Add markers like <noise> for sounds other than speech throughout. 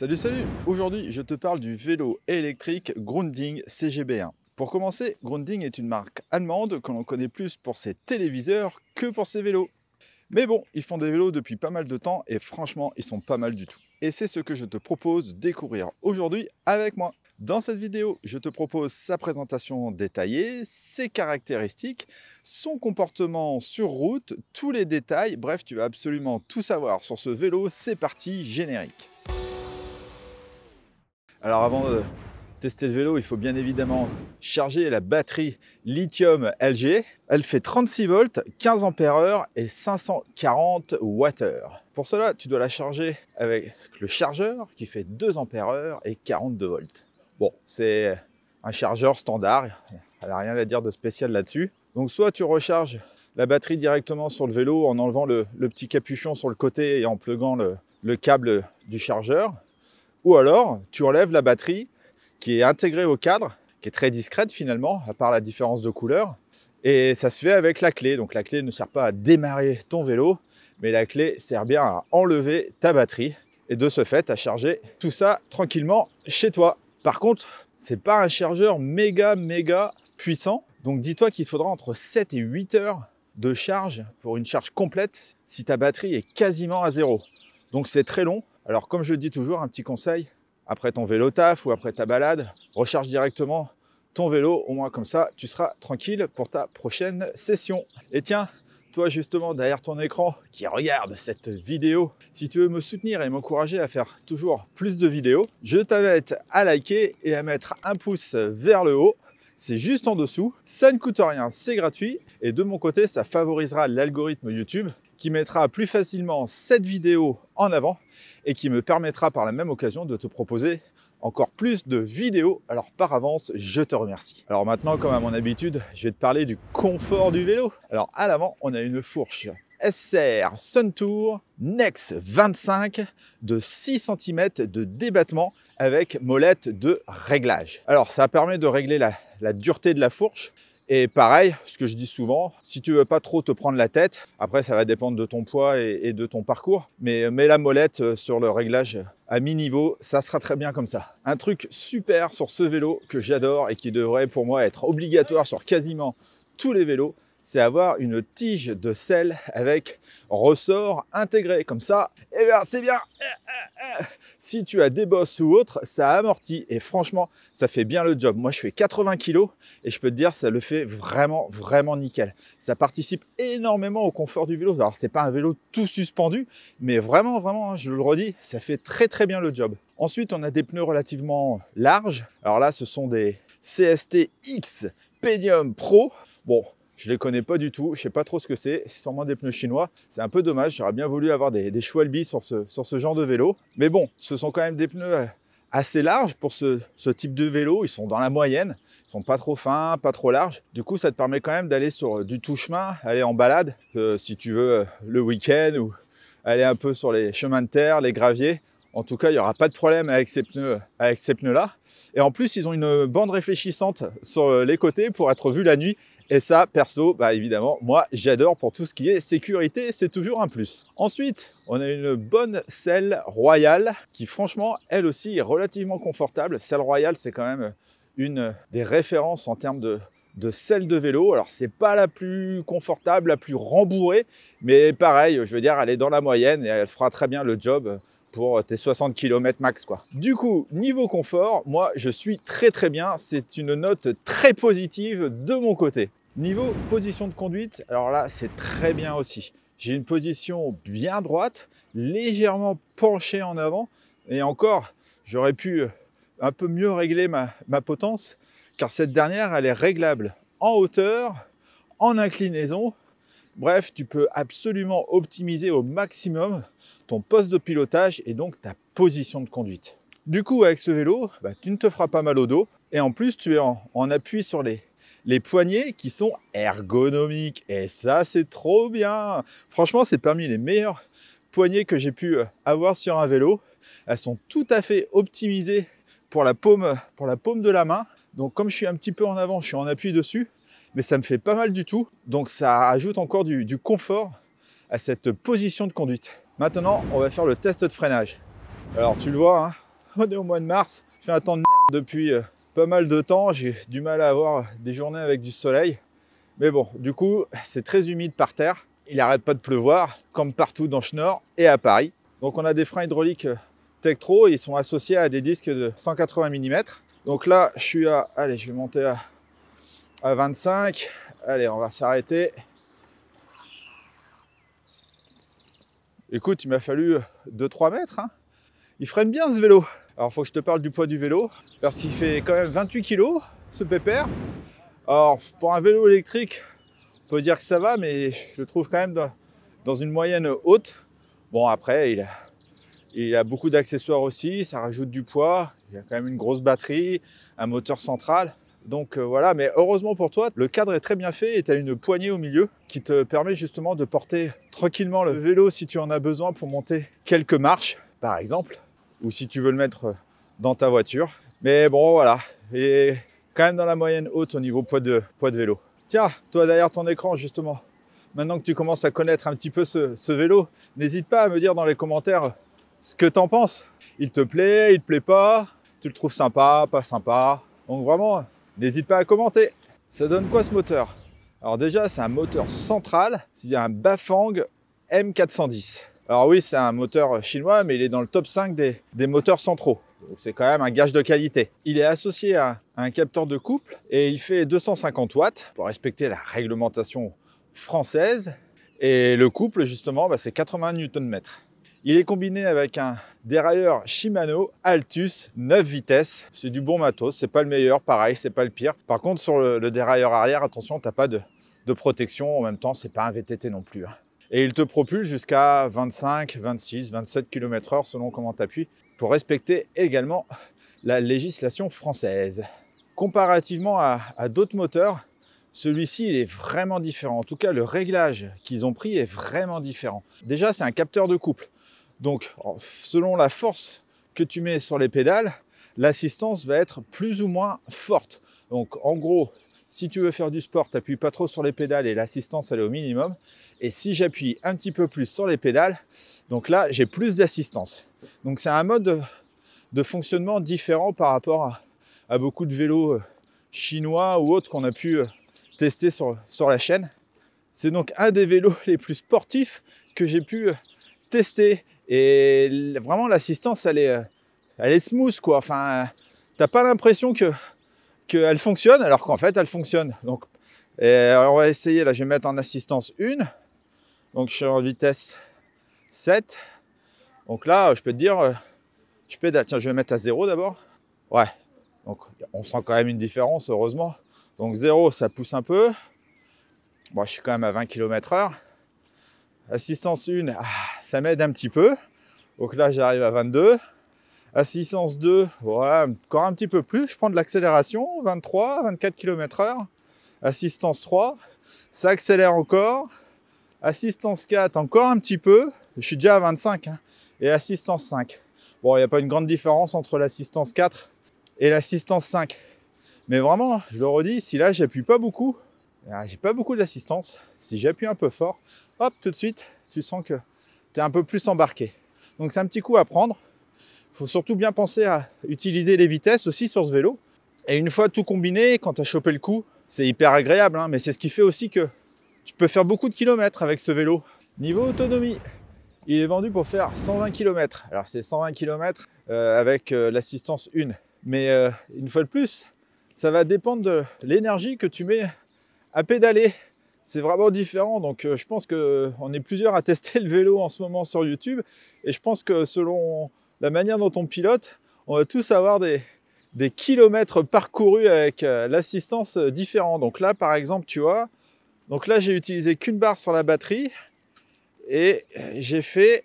Salut salut Aujourd'hui je te parle du vélo électrique Grunding CGB1. Pour commencer, Grunding est une marque allemande que l'on connaît plus pour ses téléviseurs que pour ses vélos. Mais bon, ils font des vélos depuis pas mal de temps et franchement ils sont pas mal du tout. Et c'est ce que je te propose de découvrir aujourd'hui avec moi. Dans cette vidéo, je te propose sa présentation détaillée, ses caractéristiques, son comportement sur route, tous les détails, bref, tu vas absolument tout savoir sur ce vélo, c'est parti, générique. Alors avant de tester le vélo, il faut bien évidemment charger la batterie lithium LG. Elle fait 36 volts, 15 ampères-heure et 540 watt-heure. Pour cela, tu dois la charger avec le chargeur qui fait 2 ampères-heure et 42 volts. Bon, c'est un chargeur standard, elle n'a rien à dire de spécial là-dessus. Donc soit tu recharges la batterie directement sur le vélo en enlevant le, petit capuchon sur le côté et en pluguant le câble du chargeur, ou alors, tu enlèves la batterie qui est intégrée au cadre, qui est très discrète finalement, à part la différence de couleur. Et ça se fait avec la clé. Donc la clé ne sert pas à démarrer ton vélo, mais la clé sert bien à enlever ta batterie et de ce fait à charger tout ça tranquillement chez toi. Par contre, c'est pas un chargeur méga méga puissant. Donc dis-toi qu'il faudra entre 7 et 8 heures de charge pour une charge complète si ta batterie est quasiment à zéro. Donc c'est très long alors comme je le dis toujours, un petit conseil, après ton vélo taf ou après ta balade, recharge directement ton vélo, au moins comme ça, tu seras tranquille pour ta prochaine session. Et tiens, toi justement derrière ton écran qui regarde cette vidéo, si tu veux me soutenir et m'encourager à faire toujours plus de vidéos, je t'invite à liker et à mettre un pouce vers le haut. C'est juste en dessous, ça ne coûte rien, c'est gratuit. Et de mon côté, ça favorisera l'algorithme YouTube qui mettra plus facilement cette vidéo en avant et qui me permettra par la même occasion de te proposer encore plus de vidéos. Alors par avance, je te remercie. Alors maintenant, comme à mon habitude, je vais te parler du confort du vélo. Alors à l'avant, on a une fourche SR Suntour Nex 25 de 6 cm de débattement avec molette de réglage. Alors ça permet de régler la, la dureté de la fourche, et pareil, ce que je dis souvent, si tu veux pas trop te prendre la tête, après ça va dépendre de ton poids et, et de ton parcours, mais euh, mets la molette euh, sur le réglage à mi-niveau, ça sera très bien comme ça. Un truc super sur ce vélo que j'adore et qui devrait pour moi être obligatoire sur quasiment tous les vélos, c'est avoir une tige de sel avec ressort intégré. Comme ça, eh c'est bien. Si tu as des bosses ou autre, ça amortit. Et franchement, ça fait bien le job. Moi, je fais 80 kg et je peux te dire, ça le fait vraiment, vraiment nickel. Ça participe énormément au confort du vélo. Alors, n'est pas un vélo tout suspendu, mais vraiment, vraiment, hein, je le redis, ça fait très, très bien le job. Ensuite, on a des pneus relativement larges. Alors là, ce sont des CST X Pedium Pro. Bon, je ne les connais pas du tout, je ne sais pas trop ce que c'est, c'est sûrement des pneus chinois. C'est un peu dommage, j'aurais bien voulu avoir des, des sur ce, genre de vélo. Mais bon, ce sont quand même des pneus euh, assez larges pour ce, type de vélo. Ils sont dans la moyenne, ils sont pas trop fins, pas trop larges. Du coup, ça te permet quand même d'aller sur euh, du tout chemin, aller en balade, euh, si tu veux, le week-end ou aller un peu sur les chemins de terre, les graviers. En tout cas, il n'y aura pas de problème avec ces pneus, avec ces pneus-là. Et en plus, ils ont une bande réfléchissante sur les côtés pour être vus la nuit et ça, perso, bah évidemment, moi j'adore pour tout ce qui est sécurité, c'est toujours un plus. Ensuite, on a une bonne selle royale qui franchement, elle aussi, est relativement confortable. Selle royale, c'est quand même une des références en termes de, selle de vélo. Alors c'est pas la plus confortable, la plus rembourrée, mais pareil, je veux dire, elle est dans la moyenne et elle fera très bien le job pour tes 60 km max quoi. Du coup, niveau confort, moi je suis très très bien, c'est une note très positive de mon côté. Niveau position de conduite, alors là, c'est très bien aussi. J'ai une position bien droite, légèrement penchée en avant. Et encore, j'aurais pu euh, un peu mieux régler ma, potence, car cette dernière, elle est réglable en hauteur, en inclinaison. Bref, tu peux absolument optimiser au maximum ton poste de pilotage et donc ta position de conduite. Du coup, avec ce vélo, bah, tu ne te feras pas mal au dos et en plus, tu es en appui sur les les poignées qui sont ergonomiques. Et ça, c'est trop bien. Franchement, c'est parmi les meilleures poignées que j'ai pu euh, avoir sur un vélo. Elles sont tout à fait optimisées pour la paume, pour la paume de la main. Donc comme je suis un petit peu en avant, je suis en appui dessus, mais ça me fait pas mal du tout. Donc ça ajoute encore du, confort à cette position de conduite. Maintenant, on va faire le test de freinage. Alors tu le vois, hein, <laughs> on est au mois de mars, je fais un temps de merde depuis euh, pas mal de temps. J'ai du mal à avoir des journées avec du soleil. Mais bon, du coup, c'est très humide par terre. Il n'arrête pas de pleuvoir, comme partout dans Nord et à Paris. Donc on a des freins hydrauliques euh, Tektro, ils sont associés à des disques de 180 mm. Donc là, je suis à, allez, je vais monter à, 25. Allez, on va s'arrêter. Écoute, il m'a fallu 2-3 euh, mètres. Hein. Il freine bien ce vélo. Alors, faut que je te parle du poids du vélo, parce qu'il fait quand même 28 kg, ce pépère. Alors, pour un vélo électrique, on peut dire que ça va, mais je le trouve quand même dans une moyenne haute. Bon, après, il a, beaucoup d'accessoires aussi, ça rajoute du poids. Il a quand même une grosse batterie, un moteur central. Donc euh, voilà, mais heureusement pour toi, le cadre est très bien fait et tu as une poignée au milieu qui te permet justement de porter tranquillement le vélo si tu en as besoin pour monter quelques marches, par exemple ou si tu veux le mettre dans ta voiture. Mais bon, voilà. Et quand même dans la moyenne haute au niveau poids de, poids de vélo. Tiens, toi derrière ton écran, justement, maintenant que tu commences à connaître un petit peu ce, vélo, n'hésite pas à me dire dans les commentaires ce que en penses. Il te plaît, il te plaît pas, tu le trouves sympa, pas sympa. Donc vraiment, n'hésite pas à commenter. Ça donne quoi ce moteur Alors déjà, c'est un moteur central, c'est un Bafang M410. Alors oui, c'est un moteur chinois, mais il est dans le top 5 des, moteurs centraux. Donc c'est quand même un gage de qualité. Il est associé à un capteur de couple et il fait 250 watts pour respecter la réglementation française. Et le couple, justement, bah, c'est 80 Nm. Il est combiné avec un dérailleur Shimano Altus 9 vitesses. C'est du bon matos, c'est pas le meilleur, pareil, c'est pas le pire. Par contre, sur le, dérailleur arrière, attention, t'as pas de, protection. En même temps, c'est pas un VTT non plus. Hein et il te propulse jusqu'à 25, 26, 27 km/h selon comment tu appuies pour respecter également la législation française. Comparativement à, d'autres moteurs, celui-ci est vraiment différent. En tout cas, le réglage qu'ils ont pris est vraiment différent. Déjà, c'est un capteur de couple. Donc, selon la force que tu mets sur les pédales, l'assistance va être plus ou moins forte. Donc, en gros, si tu veux faire du sport, n'appuies pas trop sur les pédales et l'assistance elle est au minimum. Et si j'appuie un petit peu plus sur les pédales, donc là j'ai plus d'assistance. Donc c'est un mode de, fonctionnement différent par rapport à, beaucoup de vélos euh, chinois ou autres qu'on a pu euh, tester sur, sur la chaîne. C'est donc un des vélos <laughs> les plus sportifs que j'ai pu euh, tester. Et vraiment l'assistance elle est, elle est smooth quoi. Enfin, t'as pas l'impression que elle fonctionne alors qu'en fait elle fonctionne. Donc, et euh, on va essayer, là je vais mettre en assistance une donc je suis en vitesse 7. Donc là, je peux te dire, euh, je peux Tiens, je vais mettre à zéro d'abord. Ouais, donc on sent quand même une différence, heureusement. Donc 0, ça pousse un peu. moi je suis quand même à 20 km heure. Assistance une ah, ça m'aide un petit peu. Donc là, j'arrive à 22. Assistance 2, voilà, encore un petit peu plus. Je prends de l'accélération, 23, 24 km heure. Assistance 3, ça accélère encore. Assistance 4, encore un petit peu. Je suis déjà à 25. Hein. Et assistance 5. Bon, il n'y a pas une grande différence entre l'assistance 4 et l'assistance 5. Mais vraiment, je le redis, si là j'appuie pas beaucoup, ah, j'ai pas beaucoup d'assistance. Si j'appuie un peu fort, hop, tout de suite, tu sens que tu es un peu plus embarqué. Donc c'est un petit coup à prendre. Il faut surtout bien penser à utiliser les vitesses aussi sur ce vélo. Et une fois tout combiné, quand tu as chopé le coup, c'est hyper agréable, hein, mais c'est ce qui fait aussi que tu peux faire beaucoup de kilomètres avec ce vélo. Niveau autonomie, il est vendu pour faire 120 km. Alors c'est 120 km euh, avec euh, l'assistance 1. Mais euh, une fois de plus, ça va dépendre de l'énergie que tu mets à pédaler. C'est vraiment différent. Donc je pense qu'on est plusieurs à tester le vélo en ce moment sur YouTube. Et je pense que selon la manière dont on pilote, on va tous avoir des, kilomètres parcourus avec euh, l'assistance euh, différente. Donc là, par exemple, tu vois, donc là, j'ai utilisé qu'une barre sur la batterie et euh, j'ai fait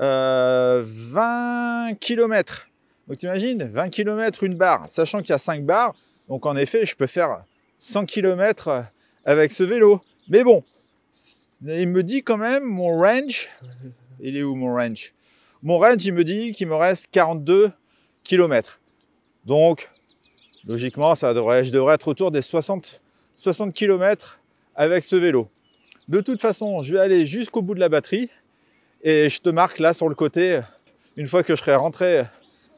20 km. Donc tu imagines, 20 km, une barre, sachant qu'il y a cinq barres. Donc en effet, je peux faire 100 km avec ce vélo. Mais bon, il me dit quand même mon range. Il est où mon range mon range, il me dit qu'il me reste 42 km. Donc, logiquement, ça devrait, je devrais être autour des 60, 60 km avec ce vélo. De toute façon, je vais aller jusqu'au bout de la batterie et je te marque là sur le côté, une fois que je serai rentré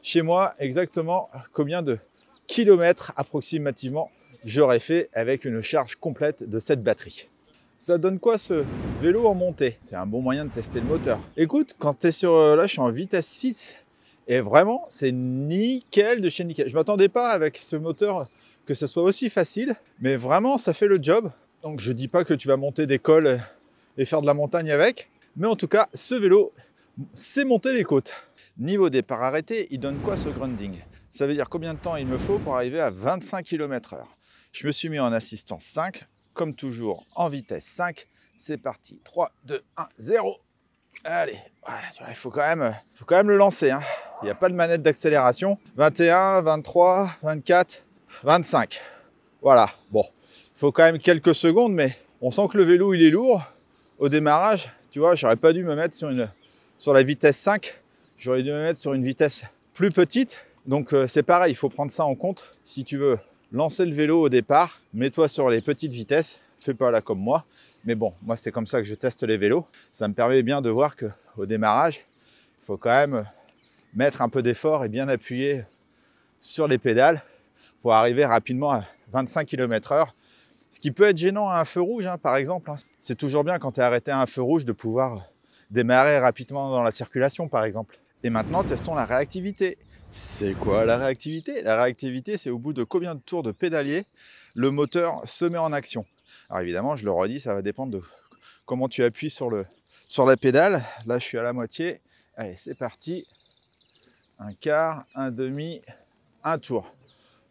chez moi, exactement combien de kilomètres approximativement j'aurais fait avec une charge complète de cette batterie. Ça donne quoi ce vélo en montée C'est un bon moyen de tester le moteur. Écoute, quand tu es sur... Euh, là, je suis en vitesse 6. Et vraiment, c'est nickel de chez nickel. Je m'attendais pas avec ce moteur que ce soit aussi facile. Mais vraiment, ça fait le job. Donc, je ne dis pas que tu vas monter des cols et faire de la montagne avec. Mais en tout cas, ce vélo, c'est monter les côtes. Niveau départ arrêté, il donne quoi ce grinding Ça veut dire combien de temps il me faut pour arriver à 25 km/h. Je me suis mis en assistance 5, toujours, en vitesse 5. C'est parti. 3, 2, 1, 0. Allez, il faut quand même, faut quand même le lancer. Hein. Il n'y a pas de manette d'accélération. 21, 23, 24, 25. Voilà. Bon, il faut quand même quelques secondes, mais on sent que le vélo, il est lourd. Au démarrage, tu vois, j'aurais pas dû me mettre sur, une, sur la vitesse 5. J'aurais dû me mettre sur une vitesse plus petite. Donc euh, c'est pareil, il faut prendre ça en compte si tu veux lancer le vélo au départ, mets-toi sur les petites vitesses, fais pas là comme moi. Mais bon, moi c'est comme ça que je teste les vélos. Ça me permet bien de voir que au démarrage, il faut quand même mettre un peu d'effort et bien appuyer sur les pédales pour arriver rapidement à 25 km/h. Ce qui peut être gênant à un feu rouge, hein, par exemple. Hein. C'est toujours bien quand tu es arrêté à un feu rouge de pouvoir démarrer rapidement dans la circulation, par exemple. Et maintenant, testons la réactivité. C'est quoi la réactivité La réactivité, c'est au bout de combien de tours de pédalier le moteur se met en action. Alors évidemment, je le redis, ça va dépendre de comment tu appuies sur, le, sur la pédale. Là, je suis à la moitié. Allez, c'est parti. Un quart, un demi, un tour.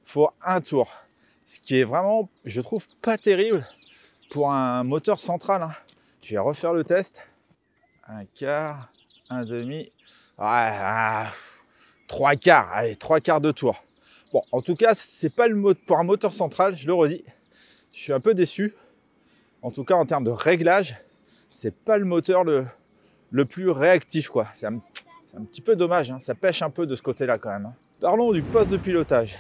Faut un tour. Ce qui est vraiment, je trouve, pas terrible pour un moteur central. Tu hein. Je refaire le test. Un quart, un demi. Ah, Trois quarts, allez, trois quarts de tour. Bon, en tout cas, c'est pas le mode pour un moteur central, je le redis. Je suis un peu déçu. En tout cas, en termes de réglage, c'est pas le moteur le, le plus réactif, quoi. C'est un, petit peu dommage, hein. ça pêche un peu de ce côté-là quand même. Hein. Parlons du poste de pilotage.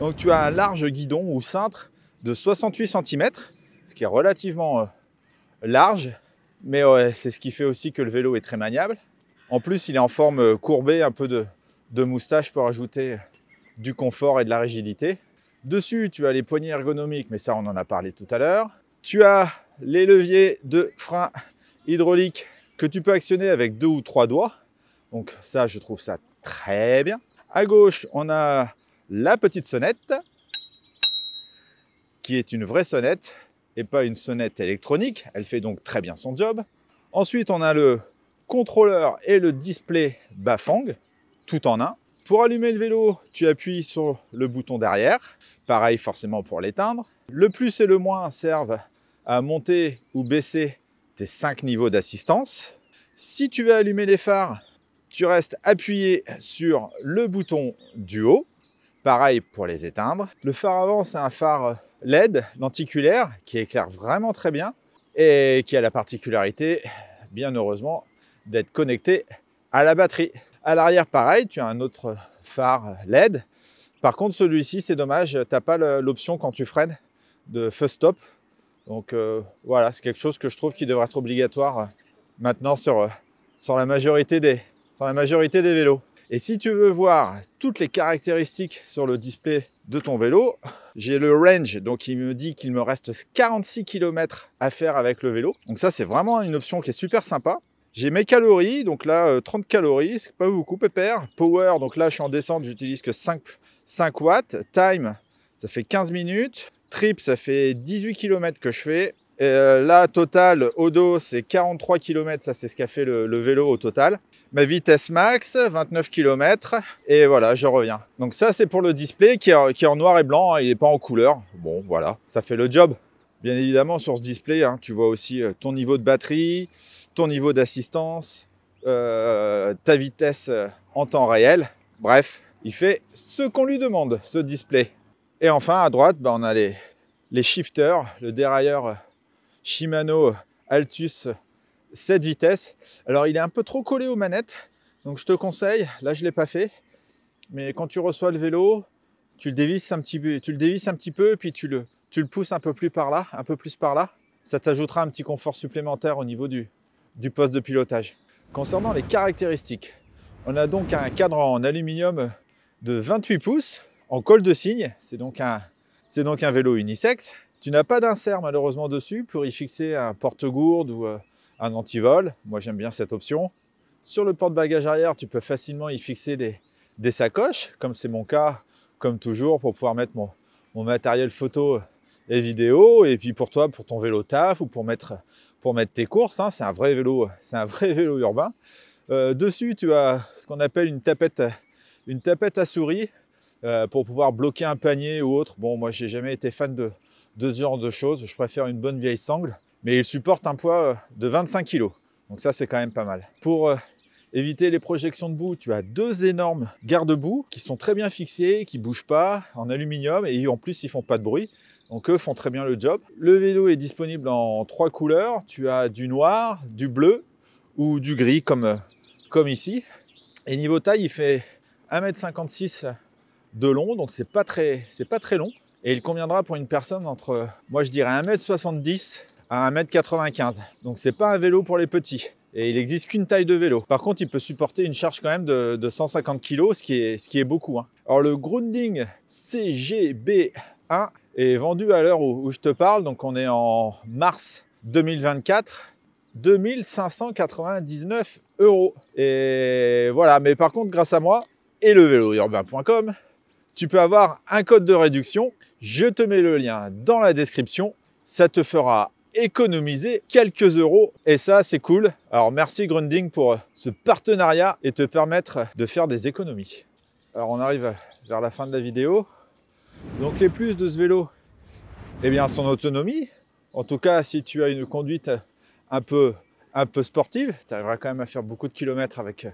Donc, tu as un large guidon ou cintre de 68 cm, ce qui est relativement euh, large, mais c'est ce qui fait aussi que le vélo est très maniable. En plus, il est en forme euh, courbée, un peu de, de moustache pour ajouter du confort et de la rigidité. Dessus, tu as les poignées ergonomiques, mais ça, on en a parlé tout à l'heure. Tu as les leviers de frein hydraulique que tu peux actionner avec deux ou trois doigts. Donc ça, je trouve ça très bien. À gauche, on a la petite sonnette, qui est une vraie sonnette et pas une sonnette électronique. Elle fait donc très bien son job. Ensuite, on a le contrôleur et le display Bafang, tout en un. Pour allumer le vélo, tu appuies sur le bouton derrière. Pareil forcément pour l'éteindre. Le plus et le moins servent à monter ou baisser tes 5 niveaux d'assistance. Si tu veux allumer les phares, tu restes appuyé sur le bouton du haut. Pareil pour les éteindre. Le phare avant, c'est un phare LED lenticulaire qui éclaire vraiment très bien et qui a la particularité, bien heureusement, d'être connecté à la batterie. À l'arrière, pareil, tu as un autre phare LED. Par contre, celui-ci, c'est dommage, tu n'as pas l'option quand tu freines de feu stop. Donc euh, voilà, c'est quelque chose que je trouve qui devrait être obligatoire euh, maintenant sur, euh, sur, la majorité des, sur la majorité des vélos. Et si tu veux voir toutes les caractéristiques sur le display de ton vélo, j'ai le range, donc il me dit qu'il me reste 46 km à faire avec le vélo. Donc ça, c'est vraiment une option qui est super sympa. J'ai mes calories, donc là 30 euh, calories, c'est pas beaucoup pépère. Power, donc là je suis en descente, j'utilise que 5, 5 watts. Time, ça fait 15 minutes. Trip, ça fait 18 km que je fais. Euh, là, total, au dos, c'est 43 km, ça c'est ce qu'a fait le, vélo au total. Ma vitesse max, 29 km, et voilà, je reviens. Donc ça, c'est pour le display qui est, en, noir et blanc, hein. il n'est pas en couleur. Bon, voilà, ça fait le job. Bien évidemment, sur ce display, hein, tu vois aussi euh, ton niveau de batterie, ton niveau d'assistance, euh, ta vitesse euh, en temps réel. Bref, il fait ce qu'on lui demande, ce display. Et enfin, à droite, ben, on a les, shifters, le dérailleur euh, Shimano Altus 7 vitesses. Alors, il est un peu trop collé aux manettes, donc je te conseille, là je ne l'ai pas fait, mais quand tu reçois le vélo, tu le dévisses un petit peu, tu le dévisses un petit peu, puis tu le, tu le pousses un peu plus par là, un peu plus par là. Ça t'ajoutera un petit confort supplémentaire au niveau du, du poste de pilotage. Concernant les caractéristiques, on a donc un cadran en aluminium de 28 pouces en col de cygne, c'est donc, un, vélo unisexe. Tu n'as pas d'insert malheureusement dessus pour y fixer un porte-gourde ou euh, un antivol. Moi j'aime bien cette option. Sur le porte bagage arrière, tu peux facilement y fixer des, sacoches, comme c'est mon cas, comme toujours, pour pouvoir mettre mon, mon matériel photo et vidéo, et puis pour toi, pour ton vélo taf ou pour mettre pour mettre tes courses. Hein, c'est un vrai vélo, c'est un vrai <laughs> vélo urbain. Euh, dessus, tu as ce qu'on appelle une tapette, une tapette à souris euh, pour pouvoir bloquer un panier ou autre. Bon, moi, j'ai jamais été fan de, deux ce genre de choses. Je préfère une bonne vieille sangle, mais il supporte un poids euh, de 25 kg. Donc ça, c'est quand même pas mal. Pour éviter les projections de boue. Tu as deux énormes garde-boue qui sont très bien fixés, qui bougent pas, en aluminium et en plus ils font pas de bruit. Donc eux font très bien le job. Le vélo est disponible en trois couleurs. Tu as du noir, du bleu ou du gris comme, ici. Et niveau taille, il fait 1m56 de long, donc c'est pas très pas très long. Et il conviendra pour une personne entre, moi je dirais 1m70 à 1m95. Donc c'est pas un vélo pour les petits et il n'existe qu'une taille de vélo. Par contre, il peut supporter une charge quand même de, 150 kg, ce qui est, ce qui est beaucoup. Hein. Alors le Grounding CGB1 est vendu à l'heure où, je te parle, donc on est en mars 2024, 2599 euros. Et voilà, mais par contre, grâce à moi et le vélourbain.com, tu peux avoir un code de réduction. Je te mets le lien dans la description. Ça te fera économiser quelques euros. Et ça, c'est cool. Alors merci Grunding pour euh, ce partenariat et te permettre de faire des économies. Alors on arrive vers la fin de la vidéo. Donc les plus de ce vélo, et eh bien son autonomie. En tout cas, si tu as une conduite un peu, un peu sportive, tu arriveras quand même à faire beaucoup de kilomètres avec,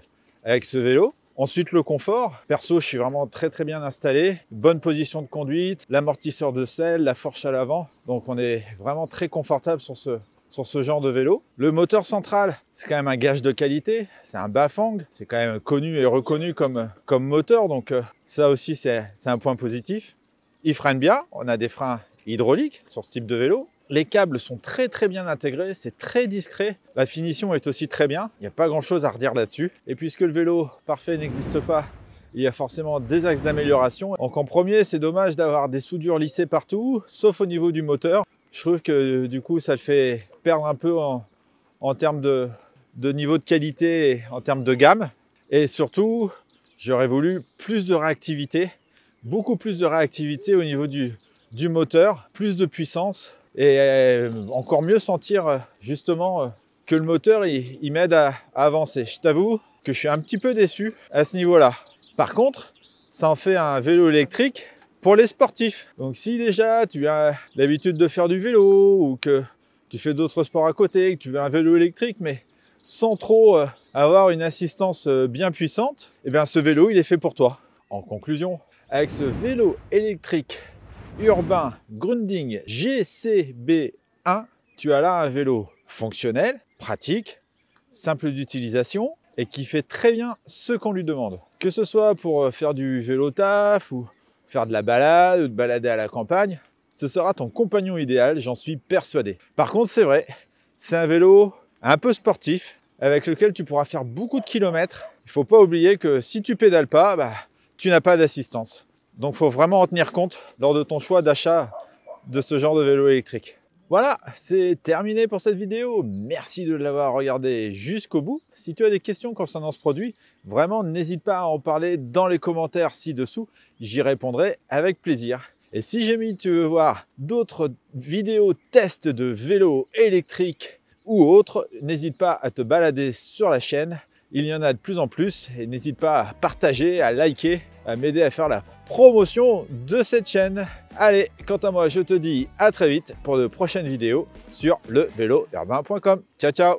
avec ce vélo. Ensuite, le confort. Perso, je suis vraiment très très bien installé. Bonne position de conduite, l'amortisseur de selle, la forche à l'avant. Donc on est vraiment très confortable sur ce, sur ce genre de vélo. Le moteur central, c'est quand même un gage de qualité, c'est un Bafang, c'est quand même connu et reconnu comme, comme moteur, donc euh, ça aussi c'est un point positif. Il freine bien, on a des freins hydrauliques sur ce type de vélo, les câbles sont très très bien intégrés, c'est très discret. La finition est aussi très bien, il n'y a pas grand chose à redire là-dessus. Et puisque le vélo parfait n'existe pas, il y a forcément des axes d'amélioration. en premier, c'est dommage d'avoir des soudures lissées partout, sauf au niveau du moteur. Je trouve que du coup, ça le fait perdre un peu en, termes de, niveau de qualité, en termes de gamme. Et surtout, j'aurais voulu plus de réactivité, beaucoup plus de réactivité au niveau du moteur, plus de puissance et euh, encore mieux sentir euh, justement euh, que le moteur il, m'aide à, avancer. Je t'avoue que je suis un petit peu déçu à ce niveau-là. Par contre, ça en fait un vélo électrique pour les sportifs. Donc si déjà tu as l'habitude de faire du vélo ou que tu fais d'autres sports à côté, que tu veux un vélo électrique, mais sans trop avoir une assistance bien puissante, eh bien ce vélo il est fait pour toi. En conclusion, avec ce vélo électrique urbain Grunding GCB1, tu as là un vélo fonctionnel, pratique, simple d'utilisation et qui fait très bien ce qu'on lui demande. Que ce soit pour euh, faire du vélo taf ou faire de la balade ou de balader à la campagne, ce sera ton compagnon idéal, j'en suis persuadé. Par contre, c'est vrai, c'est un vélo un peu sportif avec lequel tu pourras faire beaucoup de kilomètres. Il ne faut pas oublier que si tu pédales pas, bah, tu n'as pas d'assistance. Donc il faut vraiment en tenir compte lors de ton choix d'achat de ce genre de vélo électrique. Voilà, c'est terminé pour cette vidéo. Merci de l'avoir regardé jusqu'au bout. Si tu as des questions concernant ce produit, vraiment n'hésite pas à en parler dans les commentaires ci-dessous. J'y répondrai avec plaisir. Et si jamais tu veux voir d'autres vidéos tests de vélos électriques ou autres, n'hésite pas à te balader sur la chaîne. Il y en a de plus en plus et n'hésite pas à partager, à liker à m'aider à faire la promotion de cette chaîne. Allez, quant à moi, je te dis à très vite pour de prochaines vidéos sur le vélo Ciao, ciao